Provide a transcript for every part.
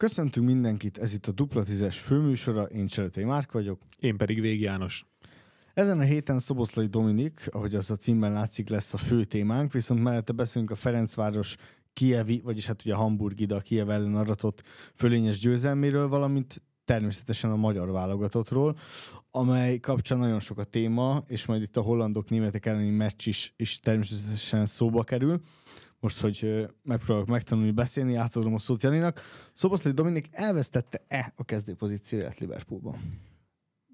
Köszöntünk mindenkit, ez itt a Dupla Tízes főműsora, én Cseletei Márk vagyok. Én pedig Vég János. Ezen a héten Szoboszlai Dominik, ahogy az a címben látszik, lesz a fő témánk, viszont mellette beszélünk a Ferencváros kievi, vagyis hát ugye Hamburgida Kiev ellen aratott fölényes győzelméről, valamint természetesen a magyar válogatottról, amely kapcsán nagyon sok a téma, és majd itt a hollandok, németek elleni meccs is, is természetesen szóba kerül most, hogy megpróbálok megtanulni beszélni, átadom a szót Janinak. Szoboszlai Dominik elvesztette-e a kezdő pozícióját Liverpoolban?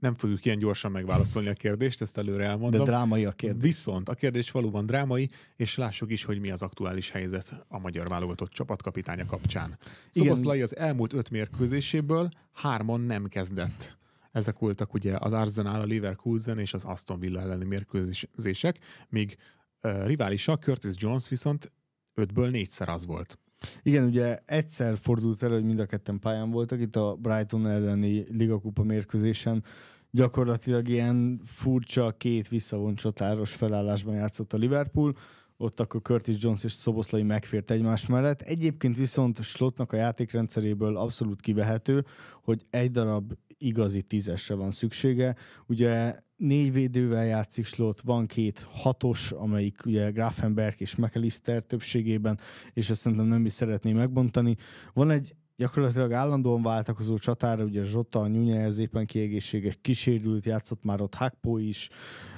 Nem fogjuk ilyen gyorsan megválaszolni a kérdést, ezt előre elmondom. De drámai a kérdés. Viszont a kérdés valóban drámai, és lássuk is, hogy mi az aktuális helyzet a magyar válogatott csapatkapitánya kapcsán. Szoboszlai az elmúlt öt mérkőzéséből hárman nem kezdett. Ezek voltak ugye az Arsenal, a Leverkusen és az Aston Villa elleni mérkőzések, míg riválisak Curtis Jones viszont ötből négyszer az volt. Igen, ugye egyszer fordult elő, hogy mind a ketten pályán voltak, itt a Brighton elleni ligakupa mérkőzésen gyakorlatilag ilyen furcsa két visszavont csatáros felállásban játszott a Liverpool, ott akkor Curtis Jones és Szoboszlai megfért egymás mellett. Egyébként viszont Slotnak a játékrendszeréből abszolút kivehető, hogy egy darab igazi tízesre van szüksége. Ugye négy védővel játszik Slot, van két hatos, amelyik ugye Grafenberg és McAllister többségében, és ezt szerintem nem is szeretné megbontani. Van egy gyakorlatilag állandóan váltakozó csatára, ugye Zsota, Nyúnyehhez éppen kiegészséges, kísérült, játszott már ott Hakpo is,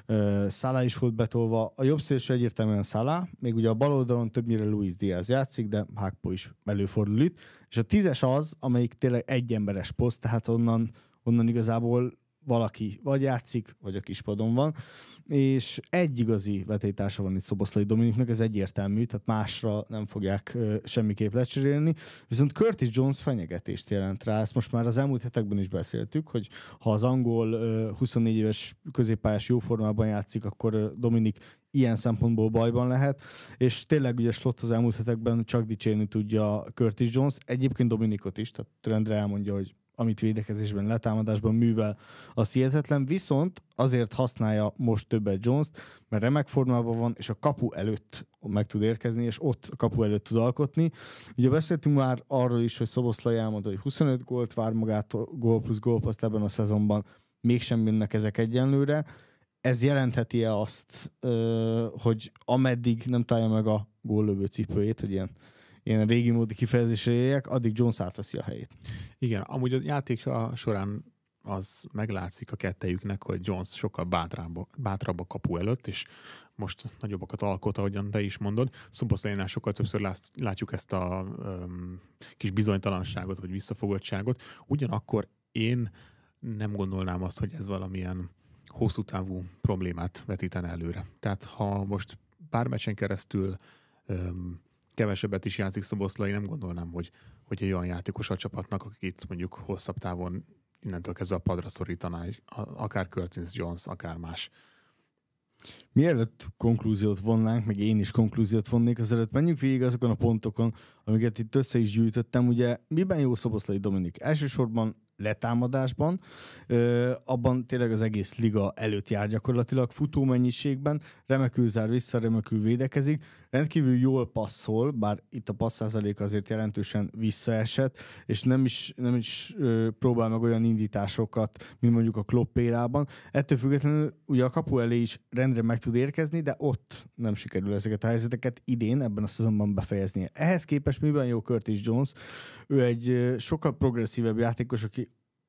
uh, Szálá is volt betolva, a jobb szélső egyértelműen Szálá, még ugye a bal oldalon többnyire Luis Diaz játszik, de Hakpo is előfordul itt, és a tízes az, amelyik tényleg egy emberes poszt, tehát onnan onnan igazából valaki vagy játszik, vagy a kispadon van, és egy igazi vetétársa van itt Szoboszlai Dominiknak, ez egyértelmű, tehát másra nem fogják semmiképp lecserélni, viszont Curtis Jones fenyegetést jelent rá, ezt most már az elmúlt hetekben is beszéltük, hogy ha az angol 24 éves középpályás jó formában játszik, akkor Dominik ilyen szempontból bajban lehet, és tényleg ugye Slott az elmúlt hetekben csak dicsérni tudja Curtis Jones, egyébként Dominikot is, tehát rendre elmondja, hogy amit védekezésben, letámadásban művel, a hihetetlen, viszont azért használja most többet Jones-t, mert remek formában van, és a kapu előtt meg tud érkezni, és ott a kapu előtt tud alkotni. Ugye beszéltünk már arról is, hogy Szoboszlai elmondta, hogy 25 gólt vár magától, gól plusz gól, plusz ebben a szezonban, mégsem jönnek ezek egyenlőre. Ez jelentheti-e azt, hogy ameddig nem találja meg a góllövő cipőjét, hogy ilyen ilyen régi módi kifejezésre éljek, addig Jones átveszi a helyét. Igen, amúgy a játék a során az meglátszik a kettejüknek, hogy Jones sokkal bátrabb, bátrabb a kapu előtt, és most nagyobbakat alkot, ahogyan te is mondod. Szoboszlainál sokkal többször lát, látjuk ezt a um, kis bizonytalanságot, vagy visszafogottságot. Ugyanakkor én nem gondolnám azt, hogy ez valamilyen hosszú távú problémát vetíten előre. Tehát ha most pár meccsen keresztül um, kevesebbet is játszik Szoboszlai, nem gondolnám, hogy, hogy egy olyan játékos a csapatnak, itt mondjuk hosszabb távon innentől kezdve a padra szorítaná, akár Curtis Jones, akár más. Mielőtt konklúziót vonnánk, meg én is konklúziót vonnék, azért menjünk végig azokon a pontokon, amiket itt össze is gyűjtöttem. Ugye miben jó Szoboszlai Dominik? Elsősorban letámadásban. Ö, abban tényleg az egész liga előtt jár gyakorlatilag futó mennyiségben, remekül zár vissza, remekül védekezik, rendkívül jól passzol, bár itt a passzázalék azért jelentősen visszaesett, és nem is, nem is ö, próbál meg olyan indításokat, mint mondjuk a kloppérában. Ettől függetlenül ugye a kapu elé is rendre meg tud érkezni, de ott nem sikerül ezeket a helyzeteket idén, ebben a szezonban befejeznie. Ehhez képest miben jó Curtis Jones? Ő egy sokkal progresszívebb játékos, aki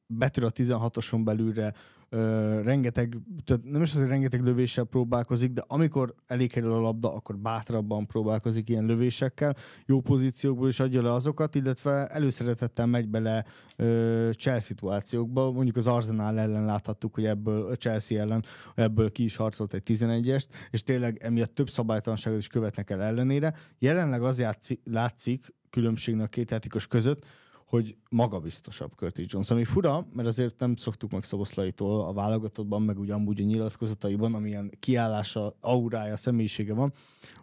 betör a 16-oson belülre, ö, rengeteg, tehát nem is az, hogy rengeteg lövéssel próbálkozik, de amikor elé kerül a labda, akkor bátrabban próbálkozik ilyen lövésekkel, jó pozíciókból is adja le azokat, illetve előszeretettel megy bele ö, Chelsea szituációkba, mondjuk az Arsenal ellen láthattuk, hogy ebből Chelsea ellen ebből ki is harcolt egy 11-est, és tényleg emiatt több szabálytalanságot is követnek el ellenére. Jelenleg az játszik, látszik különbségnek két játékos között, hogy magabiztosabb Curtis Jones, ami fura, mert azért nem szoktuk meg Szoboszlaitól a válogatottban, meg úgy amúgy a nyilatkozataiban, amilyen kiállása, aurája, személyisége van,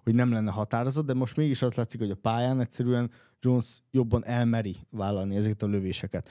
hogy nem lenne határozott, de most mégis az látszik, hogy a pályán egyszerűen Jones jobban elmeri vállalni ezeket a lövéseket.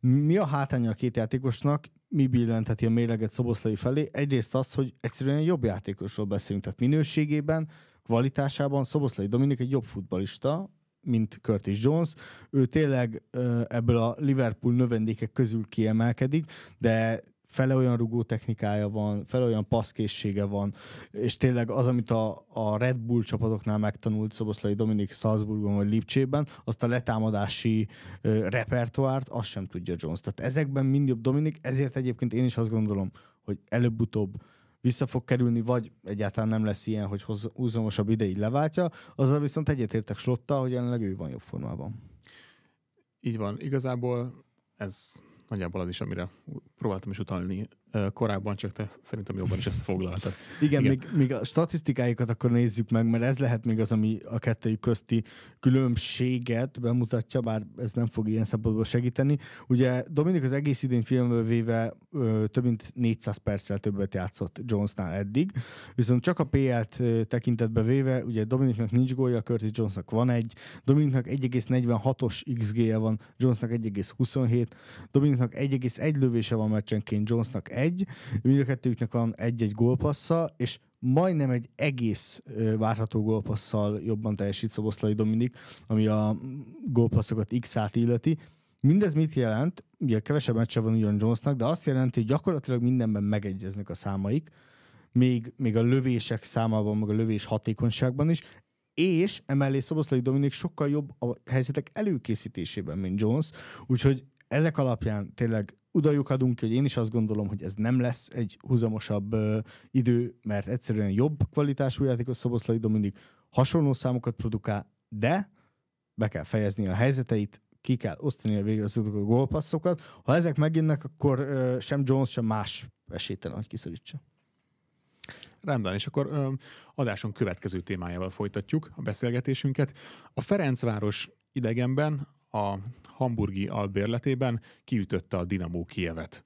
Mi a hátránya a két játékosnak? Mi billenteti a méreget Szoboszlai felé? Egyrészt azt, hogy egyszerűen jobb játékosról beszélünk, tehát minőségében, kvalitásában Szoboszlai Dominik egy jobb futbalista, mint Curtis Jones. Ő tényleg ebből a Liverpool növendékek közül kiemelkedik, de fele olyan rugó technikája van, fele olyan passzkészsége van, és tényleg az, amit a, a Red Bull csapatoknál megtanult Szoboszlai Dominik Salzburgon vagy Lipcsében, azt a letámadási ö, repertoárt, azt sem tudja Jones. Tehát ezekben mindig Dominik, ezért egyébként én is azt gondolom, hogy előbb-utóbb vissza fog kerülni, vagy egyáltalán nem lesz ilyen, hogy húzamosabb ideig leváltja, azzal viszont egyetértek Slotta, hogy jelenleg ő van jobb formában. Így van. Igazából ez nagyjából az is, amire próbáltam is utalni korábban, csak te szerintem jobban is foglaltad. Igen, Igen. Még, még a statisztikáikat akkor nézzük meg, mert ez lehet még az, ami a kettőjük közti különbséget bemutatja, bár ez nem fog ilyen szempontból segíteni. Ugye Dominik az egész idén filmből véve ö, több mint 400 perccel többet játszott Jonesnál eddig, viszont csak a PL-t tekintetbe véve, ugye Dominiknak nincs gólja, Curtis Jonesnak van egy, Dominiknak 1,46-os XG-je van, Jonesnak 1,27, Dominiknak 1,1 lövése van meccsenként, Jonesnak egy, mind a kettőjüknek van egy-egy gólpassza, és majdnem egy egész várható gólpasszal jobban teljesít Szoboszlai Dominik, ami a gólpasszokat X-át illeti. Mindez mit jelent? Ugye kevesebb meccse van ugyan Jonesnak, de azt jelenti, hogy gyakorlatilag mindenben megegyeznek a számaik, még, még a lövések számában, meg a lövés hatékonyságban is, és emellé Szoboszlai Dominik sokkal jobb a helyzetek előkészítésében, mint Jones, úgyhogy ezek alapján tényleg udajuk adunk ki, hogy én is azt gondolom, hogy ez nem lesz egy húzamosabb idő, mert egyszerűen jobb kvalitású játékos Szoboszlai Dominik hasonló számokat produkál, de be kell fejezni a helyzeteit, ki kell osztani a végre azokat a gólpasszokat. Ha ezek megjönnek, akkor sem Jones, sem más esélytelen, hogy kiszorítsa. Rendben, és akkor ö, adáson következő témájával folytatjuk a beszélgetésünket. A Ferencváros idegenben a hamburgi albérletében kiütötte a Dinamo Kievet.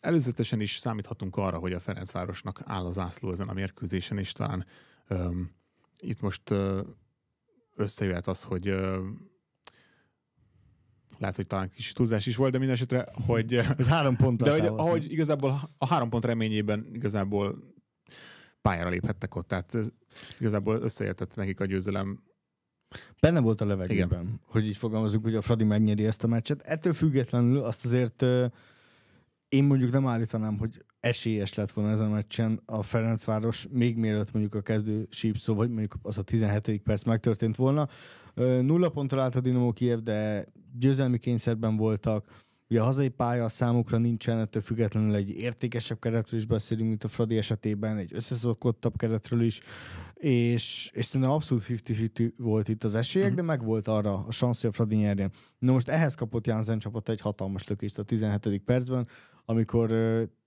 Előzetesen is számíthatunk arra, hogy a Ferencvárosnak áll az ászló ezen a mérkőzésen, és talán öm, itt most összejöhet az, hogy öm, lehet, hogy talán kis túlzás is volt, de minden esetre, hogy... Ez három pont. De hogy, ahogy igazából a három pont reményében igazából pályára léphettek ott, tehát ez, igazából összeértett nekik a győzelem Benne volt a levegőben, Igen. hogy így fogalmazunk, hogy a Fradi megnyeri ezt a meccset. Ettől függetlenül azt azért én mondjuk nem állítanám, hogy esélyes lett volna ezen a meccsen a Ferencváros, még mielőtt mondjuk a kezdő sípszó, vagy mondjuk az a 17. perc megtörtént volna. Nulla ponttal állt a Dinamo Kiev, de győzelmi kényszerben voltak Ugye a hazai pálya a számukra nincsen, ettől függetlenül egy értékesebb keretről is beszélünk, mint a Fradi esetében, egy összeszokottabb keretről is, és, és szerintem abszolút 50-50 volt itt az esélyek, uh-huh. de meg volt arra a szansz, hogy a Fradi nyerjen. Na most ehhez kapott Jánzen csapat egy hatalmas lökést a 17. percben, amikor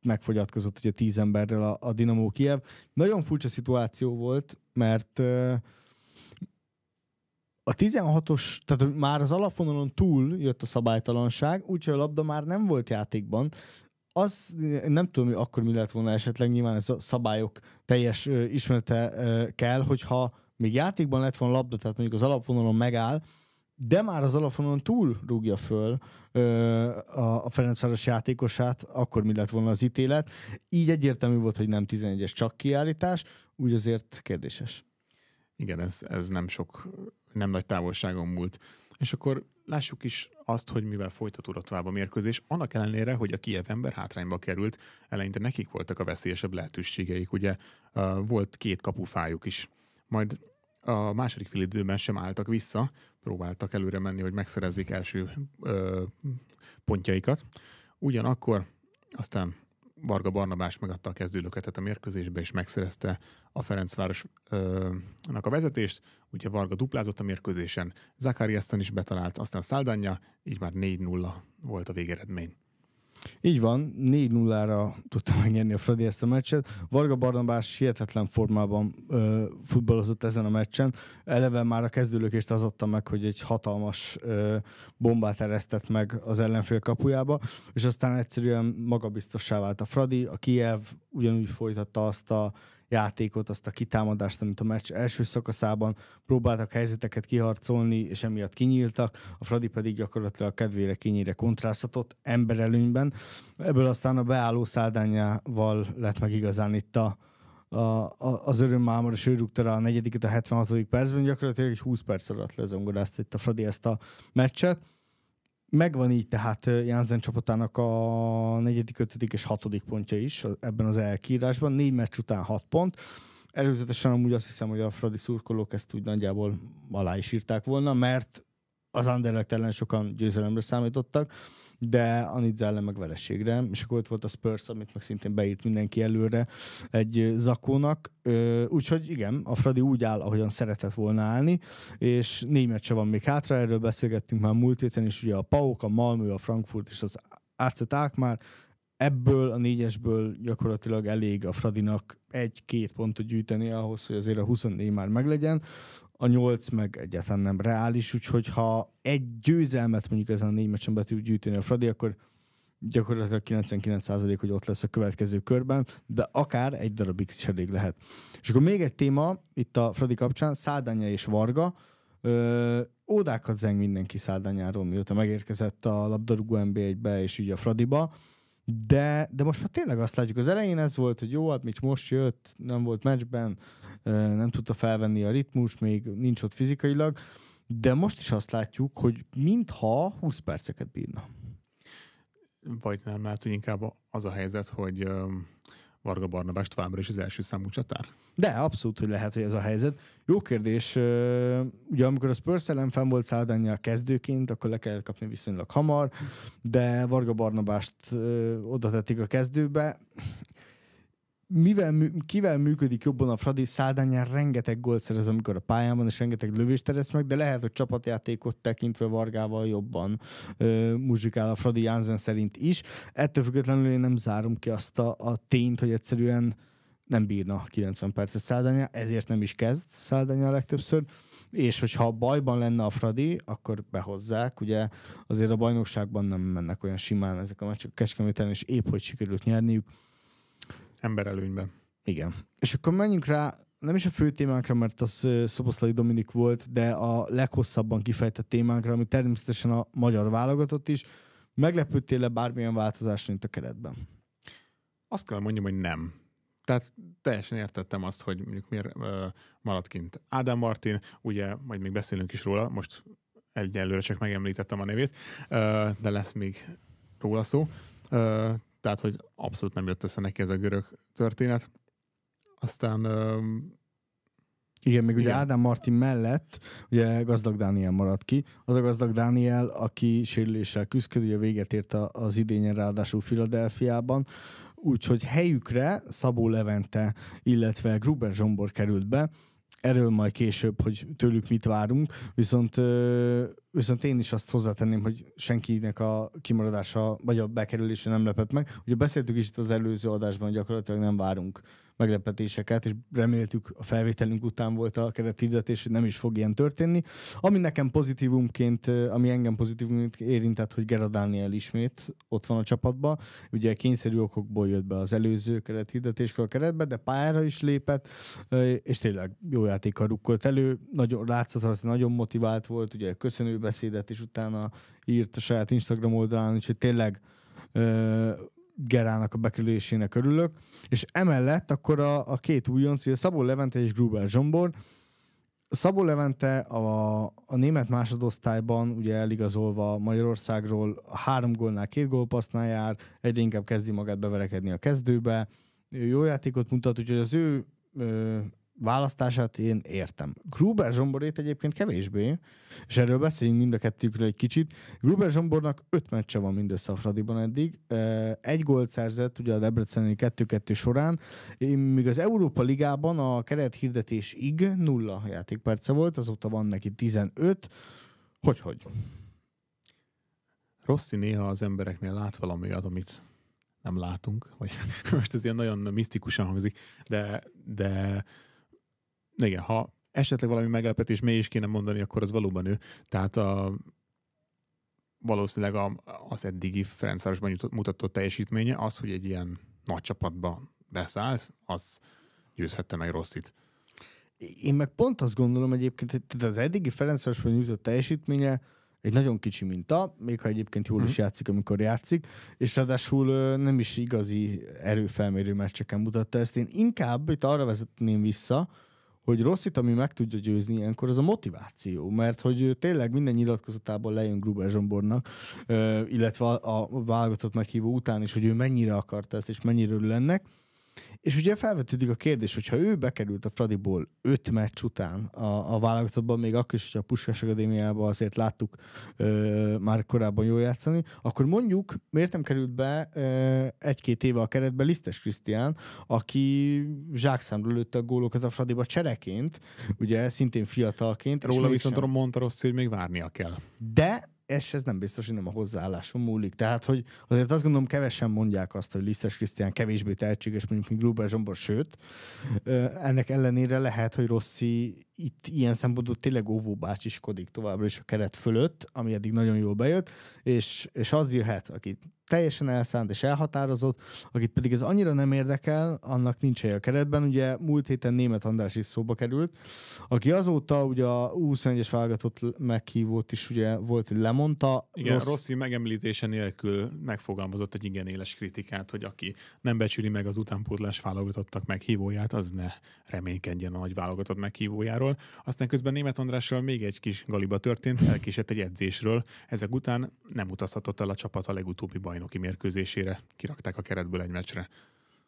megfogyatkozott ugye 10 emberrel a, a Dinamo Kiev. Nagyon furcsa szituáció volt, mert a 16-os, tehát már az alapvonalon túl jött a szabálytalanság, úgyhogy a labda már nem volt játékban. Az nem tudom, hogy akkor mi lett volna esetleg, nyilván ez a szabályok teljes ö, ismerete ö, kell, hogyha még játékban lett volna labda, tehát mondjuk az alapvonalon megáll, de már az alapvonalon túl rúgja föl ö, a, a Ferencváros játékosát, akkor mi lett volna az ítélet. Így egyértelmű volt, hogy nem 11-es csak kiállítás, úgy azért kérdéses. Igen, ez, ez nem sok nem nagy távolságon múlt. És akkor lássuk is azt, hogy mivel folytatódott tovább a mérkőzés, annak ellenére, hogy a Kiev ember hátrányba került, eleinte nekik voltak a veszélyesebb lehetőségeik, ugye volt két kapufájuk is. Majd a második fél időben sem álltak vissza, próbáltak előre menni, hogy megszerezzék első ö, pontjaikat. Ugyanakkor aztán Varga Barnabás megadta a kezdőlöketet a mérkőzésbe, és megszerezte a Ferencvárosnak a vezetést. Ugye Varga duplázott a mérkőzésen, Zakariasztan is betalált, aztán Száldánja, így már 4-0 volt a végeredmény. Így van, 4-0-ra tudta megnyerni a Fradi ezt a meccset. Varga Barnabás hihetetlen formában ö, futballozott ezen a meccsen. Eleve már a kezdőlökést az adta meg, hogy egy hatalmas ö, bombát eresztett meg az ellenfél kapujába, és aztán egyszerűen magabiztossá vált a Fradi, a Kiev ugyanúgy folytatta azt a játékot, azt a kitámadást, amit a meccs első szakaszában próbáltak helyzeteket kiharcolni, és emiatt kinyíltak, a Fradi pedig gyakorlatilag a kedvére kinyire kontráztatott emberelőnyben. Ebből aztán a beálló szádányával lett meg igazán itt a, a, a, az örömmámor, és ő rúgta rá a negyediket a 76. percben, gyakorlatilag egy 20 perc alatt lezongorázta itt a Fradi ezt a meccset. Megvan így tehát Jánzen csapatának a negyedik, ötödik és hatodik pontja is ebben az elkírásban. Négy meccs után hat pont. Előzetesen amúgy azt hiszem, hogy a Fradi szurkolók ezt úgy nagyjából alá is írták volna, mert az Anderlecht ellen sokan győzelemre számítottak de a Nizza ellen meg vereségre, és akkor ott volt a Spurs, amit meg szintén beírt mindenki előre egy zakónak, úgyhogy igen, a Fradi úgy áll, ahogyan szeretett volna állni, és négy meccse van még hátra, erről beszélgettünk már múlt héten, és ugye a Pauk, a Malmö, a Frankfurt és az AC már ebből a négyesből gyakorlatilag elég a Fradinak egy-két pontot gyűjteni ahhoz, hogy azért a 24 már meglegyen a nyolc meg egyáltalán nem reális, úgyhogy ha egy győzelmet mondjuk ezen a négy meccsen be tud gyűjteni a Fradi, akkor gyakorlatilag 99% hogy ott lesz a következő körben, de akár egy X is elég lehet. És akkor még egy téma itt a Fradi kapcsán, Szádánya és Varga. Ö, ódákat zeng mindenki Szádányáról, mióta megérkezett a labdarúgó NB1-be és ugye a Fradiba. De, de most már tényleg azt látjuk, az elején ez volt, hogy jó, hát még most jött, nem volt meccsben, nem tudta felvenni a ritmus, még nincs ott fizikailag, de most is azt látjuk, hogy mintha 20 perceket bírna. Vagy nem, lehet, hogy inkább az a helyzet, hogy Varga Barnabás továbbra is az első számú csatár? De, abszolút, hogy lehet, hogy ez a helyzet. Jó kérdés. Ugye amikor a Spurs ellen fenn volt a kezdőként, akkor le kellett kapni viszonylag hamar, de Varga Barnabást oda tették a kezdőbe mivel, kivel működik jobban a Fradi, Száldányán rengeteg gólt szerez, amikor a pályán van, és rengeteg lövést teresz meg, de lehet, hogy csapatjátékot tekintve Vargával jobban ö, muzsikál a Fradi Jansen szerint is. Ettől függetlenül én nem zárom ki azt a, a tényt, hogy egyszerűen nem bírna 90 percet Száldánya, ezért nem is kezd Száldánya a legtöbbször, és hogyha bajban lenne a Fradi, akkor behozzák, ugye azért a bajnokságban nem mennek olyan simán ezek a meccsek Kecskeméten, és épp hogy sikerült nyerniük, Emberelőnyben. Igen. És akkor menjünk rá, nem is a fő témánkra, mert az Szoboszlai Dominik volt, de a leghosszabban kifejtett témánkra, ami természetesen a magyar válogatott is. Meglepődtél-e bármilyen változáson itt a keretben? Azt kell mondjam, hogy nem. Tehát teljesen értettem azt, hogy mondjuk miért maradt kint Ádám Martin, ugye majd még beszélünk is róla, most egyelőre csak megemlítettem a nevét, de lesz még róla szó tehát hogy abszolút nem jött össze neki ez a görög történet. Aztán Öm... igen, még ugye Ádám Martin mellett ugye gazdag Dániel maradt ki. Az a gazdag Dániel, aki sérüléssel küzdköd, ugye véget ért az idényen ráadásul Filadelfiában, úgyhogy helyükre Szabó Levente, illetve Gruber Zsombor került be, erről majd később, hogy tőlük mit várunk, viszont, viszont én is azt hozzátenném, hogy senkinek a kimaradása vagy a bekerülése nem lepett meg. Ugye beszéltük is itt az előző adásban, hogy gyakorlatilag nem várunk meglepetéseket, és reméltük a felvételünk után volt a keretírdetés, hogy nem is fog ilyen történni. Ami nekem pozitívumként, ami engem pozitívumként érintett, hogy Gerard Dániel ismét ott van a csapatban. Ugye kényszerű okokból jött be az előző keret a keretbe, de pályára is lépett, és tényleg jó játékkal rukkolt elő. Nagyon látszott, nagyon motivált volt, ugye köszönő beszédet is utána írt a saját Instagram oldalán, úgyhogy tényleg Gerának a bekerülésének örülök, és emellett akkor a, a két újonc, ugye Szabó Levente és Gruber Zsombor, Szabó Levente a, a német másodosztályban ugye eligazolva Magyarországról három gólnál két gólpasznál jár, egyre inkább kezdi magát beverekedni a kezdőbe. Ő jó játékot mutat, úgyhogy az ő ö, választását én értem. Gruber Zsomborét egyébként kevésbé, és erről beszéljünk mind a kettőkről egy kicsit. Gruber Zsombornak öt meccse van mindössze a Fradiban eddig. Egy gólt szerzett ugye a Debreceni 2-2 során, míg az Európa Ligában a keret hirdetésig nulla játékperce volt, azóta van neki 15. Hogy-hogy? Rossi néha az embereknél lát valami olyat, amit nem látunk, vagy most ez ilyen nagyon misztikusan hangzik, de, de igen, ha esetleg valami meglepetés mély is kéne mondani, akkor az valóban ő. Tehát a, valószínűleg a, az eddigi rendszárosban mutatott teljesítménye az, hogy egy ilyen nagy csapatba beszállt, az győzhette meg rosszit. Én meg pont azt gondolom egyébként, hogy az eddigi Ferencvárosban nyújtott teljesítménye egy nagyon kicsi minta, még ha egyébként jól is mhm. játszik, amikor játszik, és ráadásul nem is igazi erőfelmérő meccseken mutatta ezt. Én inkább itt arra vezetném vissza, hogy Rosszit, ami meg tudja győzni ilyenkor, az a motiváció, mert hogy tényleg minden nyilatkozatában lejön Gruber Zsombornak, illetve a válogatott meghívó után is, hogy ő mennyire akarta ezt, és mennyire örül ennek. És ugye felvetődik a kérdés, hogyha ő bekerült a Fradiból öt meccs után a, a válogatottban, még akkor is, hogy a Puskás Akadémiában azért láttuk ö, már korábban jól játszani, akkor mondjuk miért nem került be ö, egy-két éve a keretbe Lisztes Krisztián, aki zsákszámról lőtte a gólokat a Fradiba csereként, ugye szintén fiatalként. Róla viszont mondta rossz, hogy még várnia kell. De és ez nem biztos, hogy nem a hozzáállásom múlik. Tehát, hogy azért azt gondolom, kevesen mondják azt, hogy Lisztes Krisztián kevésbé tehetséges, mondjuk, mint Gruber Zsombor, sőt, ennek ellenére lehet, hogy Rossi itt ilyen szempontból tényleg bácsiskodik továbbra is a keret fölött, ami eddig nagyon jól bejött, és, és az jöhet, aki teljesen elszánt és elhatározott, akit pedig ez annyira nem érdekel, annak nincs hely a keretben. Ugye múlt héten német András is szóba került, aki azóta ugye a 21-es válogatott meghívót is ugye volt, hogy lemondta. Igen, rossz... Rossi megemlítése nélkül megfogalmazott egy igen éles kritikát, hogy aki nem becsüli meg az utánpótlás válogatottak meghívóját, az ne reménykedjen a nagy válogatott meghívójáról. Andrásról. aztán közben német Andrással még egy kis galiba történt, elkésett egy edzésről, ezek után nem utazhatott el a csapat a legutóbbi bajnoki mérkőzésére, kirakták a keretből egy meccsre.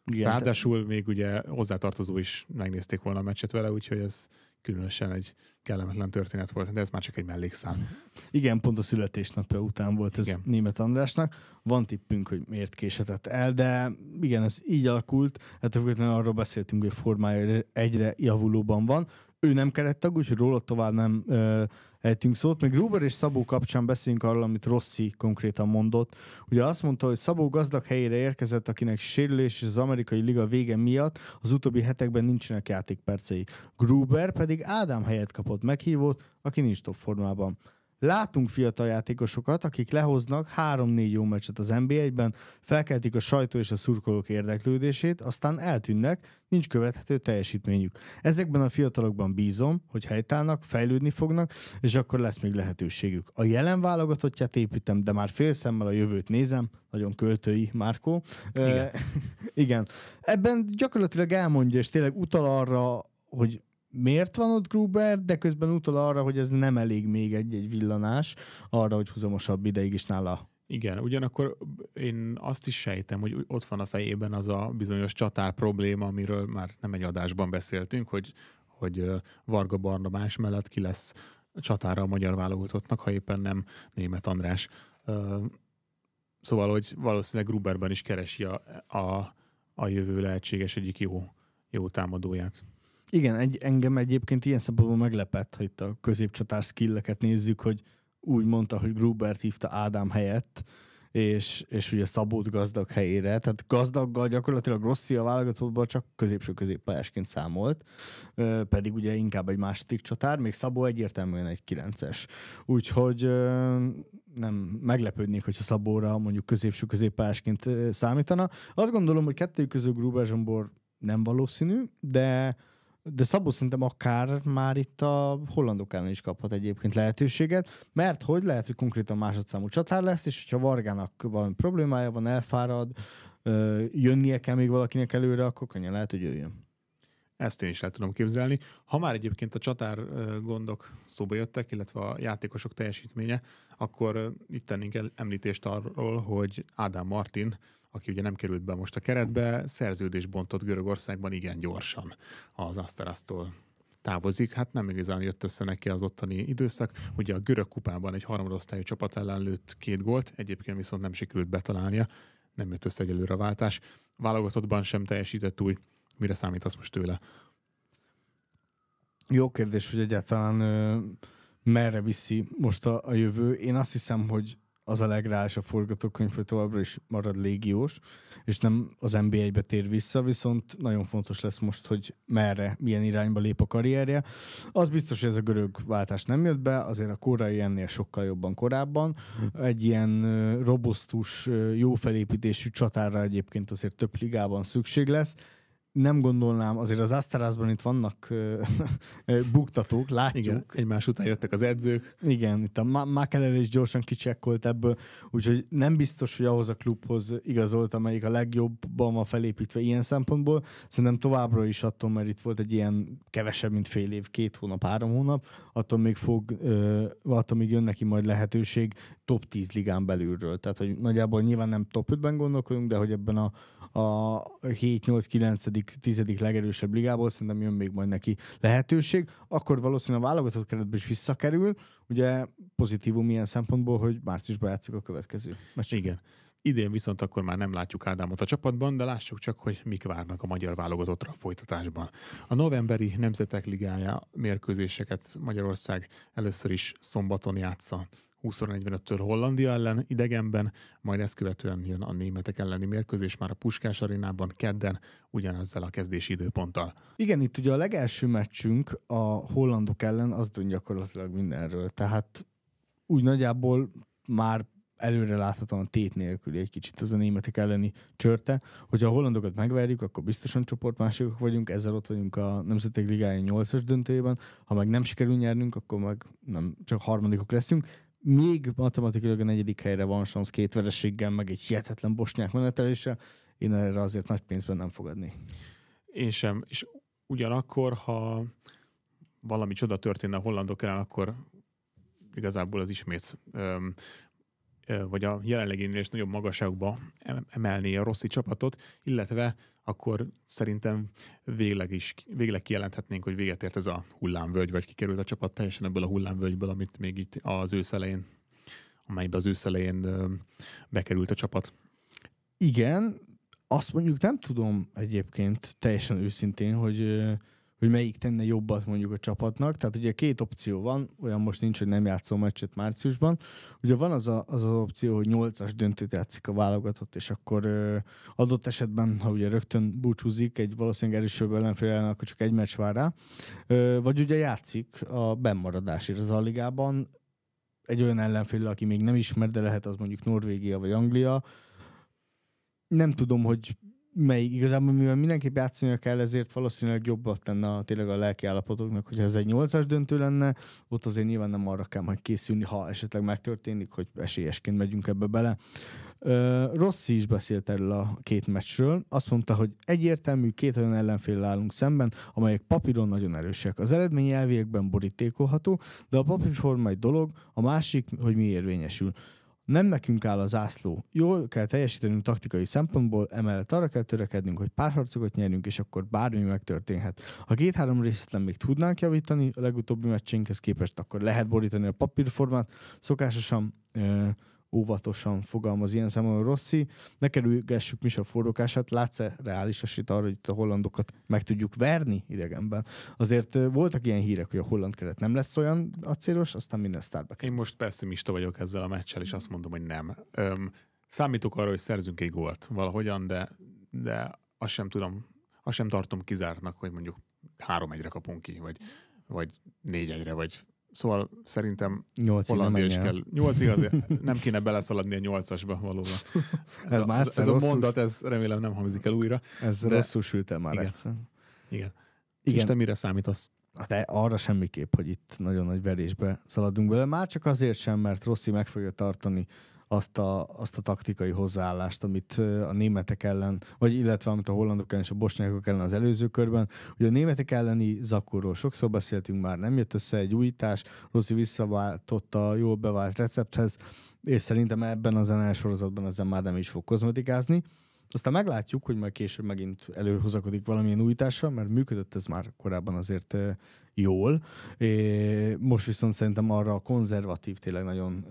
Igen, Ráadásul te... még ugye hozzátartozó is megnézték volna a meccset vele, úgyhogy ez különösen egy kellemetlen történet volt, de ez már csak egy mellékszám. Igen, pont a születésnapja után volt ez igen. német Andrásnak. Van tippünk, hogy miért késetett el, de igen, ez így alakult. Hát arról beszéltünk, hogy formája egyre javulóban van ő nem kerettag, úgyhogy róla tovább nem ö, ejtünk szót. Még Gruber és Szabó kapcsán beszélünk arról, amit Rossi konkrétan mondott. Ugye azt mondta, hogy Szabó gazdag helyére érkezett, akinek sérülés és az amerikai liga vége miatt az utóbbi hetekben nincsenek játékpercei. Gruber pedig Ádám helyet kapott meghívót, aki nincs top formában. Látunk fiatal játékosokat, akik lehoznak három-négy jó meccset az NBA-ben, felkeltik a sajtó és a szurkolók érdeklődését, aztán eltűnnek, nincs követhető teljesítményük. Ezekben a fiatalokban bízom, hogy helytállnak, fejlődni fognak, és akkor lesz még lehetőségük. A jelen válogatottját építem, de már félszemmel a jövőt nézem, nagyon költői, Márkó. Igen. E, igen. Ebben gyakorlatilag elmondja, és tényleg utal arra, hogy miért van ott Gruber, de közben utal arra, hogy ez nem elég még egy-egy villanás arra, hogy huzamosabb ideig is nála igen, ugyanakkor én azt is sejtem, hogy ott van a fejében az a bizonyos csatár probléma, amiről már nem egy adásban beszéltünk, hogy, hogy Varga Barna más mellett ki lesz csatára a magyar válogatottnak, ha éppen nem német András. Szóval, hogy valószínűleg Gruberben is keresi a, a, a jövő lehetséges egyik jó, jó támadóját. Igen, egy, engem egyébként ilyen szempontból meglepett, hogy itt a középcsatár skilleket nézzük, hogy úgy mondta, hogy Grubert hívta Ádám helyett, és, és ugye Szabót gazdag helyére. Tehát gazdaggal gyakorlatilag Rossi a válogatottban csak középső középpályásként számolt, pedig ugye inkább egy második csatár, még Szabó egyértelműen egy kilences. Úgyhogy nem meglepődnék, hogyha Szabóra mondjuk középső középpályásként számítana. Azt gondolom, hogy kettő közül Gruber Zsombor nem valószínű, de de Szabó szerintem akár már itt a hollandok ellen is kaphat egyébként lehetőséget, mert hogy lehet, hogy konkrétan másodszámú csatár lesz, és hogyha Vargának valami problémája van, elfárad, jönnie kell még valakinek előre, akkor könnyen lehet, hogy jöjjön. Ezt én is el tudom képzelni. Ha már egyébként a csatár gondok szóba jöttek, illetve a játékosok teljesítménye, akkor itt tennénk említést arról, hogy Ádám Martin aki ugye nem került be most a keretbe, szerződés bontott Görögországban igen gyorsan az Asterasztól távozik. Hát nem igazán jött össze neki az ottani időszak. Ugye a görög kupában egy harmadosztályú csapat ellen lőtt két gólt, egyébként viszont nem sikerült betalálnia, nem jött össze egyelőre a váltás. Válogatottban sem teljesített úgy, mire számít az most tőle? Jó kérdés, hogy egyáltalán merre viszi most a, a jövő. Én azt hiszem, hogy az a legrás a forgatókönyv, hogy továbbra is marad légiós, és nem az NBA-be tér vissza, viszont nagyon fontos lesz most, hogy merre, milyen irányba lép a karrierje. Az biztos, hogy ez a görög váltás nem jött be, azért a korai ennél sokkal jobban korábban. Egy ilyen robusztus, jó felépítésű csatára egyébként azért több ligában szükség lesz, nem gondolnám, azért az Asterázban itt vannak buktatók, látjuk. Igen, egymás után jöttek az edzők. Igen, itt a Makeler is gyorsan kicsekkolt ebből, úgyhogy nem biztos, hogy ahhoz a klubhoz igazolt, amelyik a legjobban van felépítve ilyen szempontból. Szerintem továbbra is attól, mert itt volt egy ilyen kevesebb, mint fél év, két hónap, három hónap, attól még fog, attól még jön neki majd lehetőség top 10 ligán belülről. Tehát, hogy nagyjából nyilván nem top 5-ben gondolkodunk, de hogy ebben a, a 7-8-9-10 legerősebb ligából, szerintem jön még majd neki lehetőség, akkor valószínűleg a válogatott keretbe is visszakerül, ugye pozitívum ilyen szempontból, hogy márciusban játszik a következő. Most Igen. Idén viszont akkor már nem látjuk Ádámot a csapatban, de lássuk csak, hogy mik várnak a magyar válogatottra a folytatásban. A novemberi Nemzetek Ligája mérkőzéseket Magyarország először is szombaton játsza 20 45-től Hollandia ellen idegenben, majd ezt követően jön a németek elleni mérkőzés már a Puskás arénában kedden, ugyanezzel a kezdési időponttal. Igen, itt ugye a legelső meccsünk a hollandok ellen az dönt gyakorlatilag mindenről, tehát úgy nagyjából már előre láthatóan tét nélkül egy kicsit az a németek elleni csörte. Hogyha a hollandokat megverjük, akkor biztosan csoport másokok vagyunk, ezzel ott vagyunk a Nemzetek Ligája 8-as döntőjében. Ha meg nem sikerül nyernünk, akkor meg nem csak harmadikok leszünk még matematikailag a negyedik helyre van szansz két vereséggel, meg egy hihetetlen bosnyák meneteléssel, én erre azért nagy pénzben nem fogadni. Én sem. És ugyanakkor, ha valami csoda történne a hollandok ellen, akkor igazából az ismét öm, ö, vagy a jelenleginél is nagyobb magasságba emelné a rossz csapatot, illetve akkor szerintem végleg is, végleg kijelenthetnénk, hogy véget ért ez a hullámvölgy, vagy kikerült a csapat teljesen ebből a hullámvölgyből, amit még itt az elején, amelybe az elején bekerült a csapat. Igen, azt mondjuk nem tudom egyébként teljesen őszintén, hogy hogy melyik tenne jobbat mondjuk a csapatnak. Tehát ugye két opció van, olyan most nincs, hogy nem játszom meccset márciusban. Ugye van az a, az, az opció, hogy 8-as döntőt játszik a válogatott, és akkor ö, adott esetben, ha ugye rögtön búcsúzik egy valószínűleg erősebb ellenfél akkor csak egy meccs vár rá. Ö, vagy ugye játszik a bennmaradásért az Alligában, egy olyan ellenfél, aki még nem ismer, de lehet az mondjuk Norvégia vagy Anglia. Nem tudom, hogy melyik igazából, mivel mindenképp játszani kell, ezért valószínűleg jobbat lenne a, tényleg a lelki állapotoknak, hogyha ez egy nyolcas döntő lenne, ott azért nyilván nem arra kell majd készülni, ha esetleg megtörténik, hogy esélyesként megyünk ebbe bele. Rossi is beszélt erről a két meccsről. Azt mondta, hogy egyértelmű két olyan ellenfél állunk szemben, amelyek papíron nagyon erősek. Az eredmény elviekben borítékolható, de a papírforma egy dolog, a másik, hogy mi érvényesül. Nem nekünk áll az zászló. Jól kell teljesítenünk taktikai szempontból, emellett arra kell törekednünk, hogy párharcokat nyerjünk, és akkor bármi megtörténhet. Ha két-három részletlen még tudnánk javítani, a legutóbbi meccsénkhez képest akkor lehet borítani a papírformát. Szokásosan euh, óvatosan fogalmaz ilyen számomra Rossi. Ne kerülgessük mi is a forrókását, látsz-e reális esélyt arra, hogy itt a hollandokat meg tudjuk verni idegenben? Azért voltak ilyen hírek, hogy a holland keret nem lesz olyan acélos, aztán minden sztárba Én most pessimista vagyok ezzel a meccsel, és azt mondom, hogy nem. Öm, számítok arra, hogy szerzünk egy gólt valahogyan, de, de azt sem tudom, azt sem tartom kizártnak, hogy mondjuk három egyre kapunk ki, vagy, vagy négy egyre, vagy Szóval szerintem nyolc Hollandia is kell. Nyolc igazi. nem kéne beleszaladni a nyolcasba valóban. Ez, ez, a, már ez, ez a mondat, ez remélem nem hangzik el újra. Ez de... rosszul sültem már igen. egyszer. Igen. igen. És te mire számítasz? Hát arra semmiképp, hogy itt nagyon nagy verésbe szaladunk bele. Már csak azért sem, mert Rossi meg fogja tartani azt a, azt a taktikai hozzáállást, amit a németek ellen, vagy illetve amit a hollandok ellen és a bosnyákok ellen az előző körben. Ugye a németek elleni zakóról sokszor beszéltünk már, nem jött össze egy újítás, Rossi visszaváltotta a jól bevált recepthez, és szerintem ebben az NL sorozatban ezzel már nem is fog kozmetikázni. Aztán meglátjuk, hogy majd később megint előhozakodik valamilyen újítással, mert működött ez már korábban azért jól. Most viszont szerintem arra a konzervatív, tényleg nagyon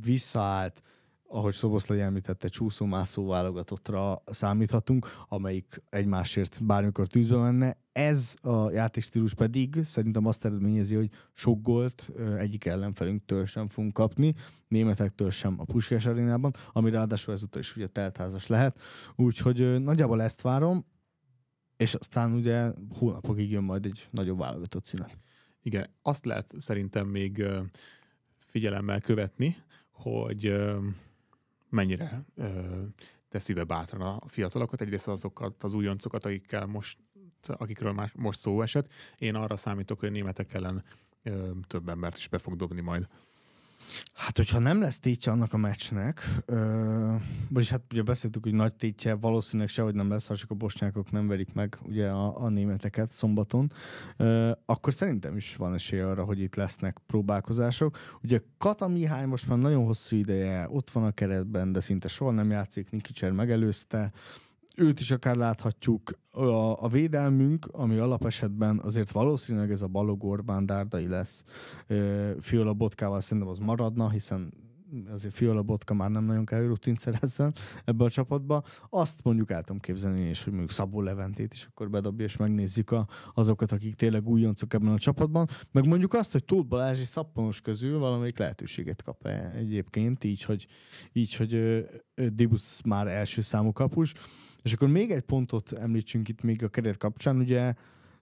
visszaállt, ahogy Szoboszlai említette, csúszómászó válogatottra számíthatunk, amelyik egymásért bármikor tűzbe menne. Ez a játékstílus pedig szerintem azt eredményezi, hogy sok gólt egyik ellenfelünktől sem fogunk kapni, németektől sem a Puskás arénában, ami ráadásul ezúttal is ugye teltházas lehet. Úgyhogy nagyjából ezt várom, és aztán ugye hónapokig jön majd egy nagyobb válogatott színe. Igen, azt lehet szerintem még figyelemmel követni, hogy mennyire teszi be bátran a fiatalokat, egyrészt azokat az újoncokat, akikkel most, akikről már most szó esett. Én arra számítok, hogy a németek ellen több embert is be fog dobni majd. Hát, hogyha nem lesz tétje annak a meccsnek, ö, vagyis hát ugye beszéltük, hogy nagy tétje valószínűleg sehogy nem lesz, ha csak a bosnyákok nem verik meg ugye a, a németeket szombaton, ö, akkor szerintem is van esély arra, hogy itt lesznek próbálkozások. Ugye Kata Mihály most már nagyon hosszú ideje ott van a keretben, de szinte soha nem játszik, Nikicser megelőzte, ö, őt is akár láthatjuk. A, a védelmünk, ami alapesetben azért valószínűleg ez a Balogor Orbán Dárdai lesz, Fiola Botkával szerintem az maradna, hiszen azért Fiola Botka már nem nagyon kell, hogy rutint szerezzen ebbe a csapatba. Azt mondjuk el tudom képzelni, és hogy mondjuk Szabó Leventét is akkor bedobja, és megnézzük a, azokat, akik tényleg újoncok ebben a csapatban. Meg mondjuk azt, hogy Tóth Balázs és Szappanos közül valamelyik lehetőséget kap -e egyébként, így, hogy, így, hogy ö, ö, Dibusz már első számú kapus. És akkor még egy pontot említsünk itt még a keret kapcsán, ugye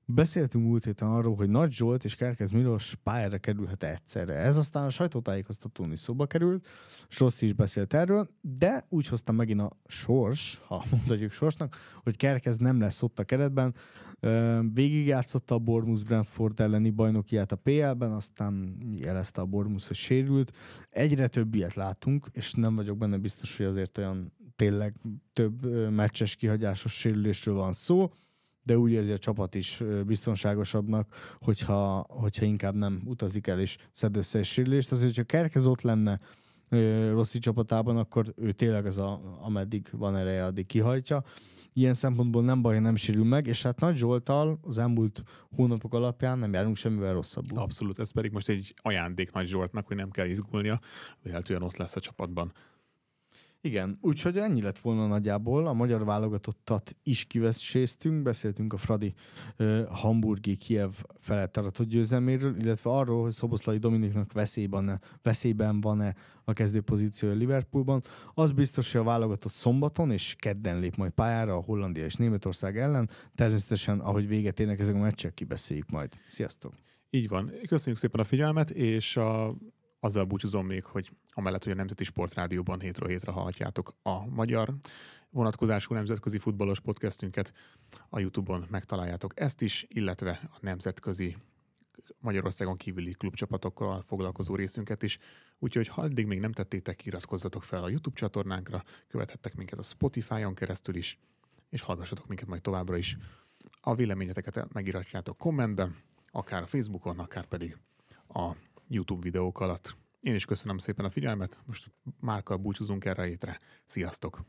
Beszéltünk múlt héten arról, hogy Nagy Zsolt és Kerkez Milos pályára kerülhet egyszerre. Ez aztán a sajtótájékoztatón is szóba került, Rossz is beszélt erről, de úgy hozta megint a sors, ha mondhatjuk sorsnak, hogy Kerkez nem lesz ott a keretben. Végigjátszotta a Bormus Brentford elleni bajnokiát a PL-ben, aztán jelezte a Bormus, hogy sérült. Egyre több ilyet látunk, és nem vagyok benne biztos, hogy azért olyan tényleg több meccses kihagyásos sérülésről van szó de úgy érzi a csapat is biztonságosabbnak, hogyha, hogyha inkább nem utazik el és szed össze egy sérülést. Azért, hogyha Kerkez ott lenne Rossi csapatában, akkor ő tényleg az, a, ameddig van ereje, addig kihajtja. Ilyen szempontból nem baj, nem sérül meg, és hát Nagy Zsoltal az elmúlt hónapok alapján nem járunk semmivel rosszabbul. Abszolút, ez pedig most egy ajándék Nagy Zsoltnak, hogy nem kell izgulnia, hogy ott lesz a csapatban. Igen, úgyhogy ennyi lett volna nagyjából. A magyar válogatottat is kiveséztünk, beszéltünk a Fradi uh, hamburgi Kiev felett aratott győzelméről, illetve arról, hogy Szoboszlai Dominiknak veszélyben, veszélyben van-e a pozíciója Liverpoolban. Az biztos, hogy a válogatott szombaton és kedden lép majd pályára a Hollandia és Németország ellen. Természetesen, ahogy véget érnek ezek a meccsek, kibeszéljük majd. Sziasztok! Így van. Köszönjük szépen a figyelmet, és a, azzal búcsúzom még, hogy amellett, hogy a Nemzeti Sportrádióban hétről hétre hallhatjátok a magyar vonatkozású nemzetközi futballos podcastünket, a Youtube-on megtaláljátok ezt is, illetve a nemzetközi Magyarországon kívüli klubcsapatokkal foglalkozó részünket is. Úgyhogy ha eddig még nem tettétek, iratkozzatok fel a YouTube csatornánkra, követhettek minket a Spotify-on keresztül is, és hallgassatok minket majd továbbra is. A véleményeteket megiratjátok kommentben, akár a Facebookon, akár pedig a YouTube videók alatt. Én is köszönöm szépen a figyelmet, most Márkkal búcsúzunk erre a hétre. Sziasztok!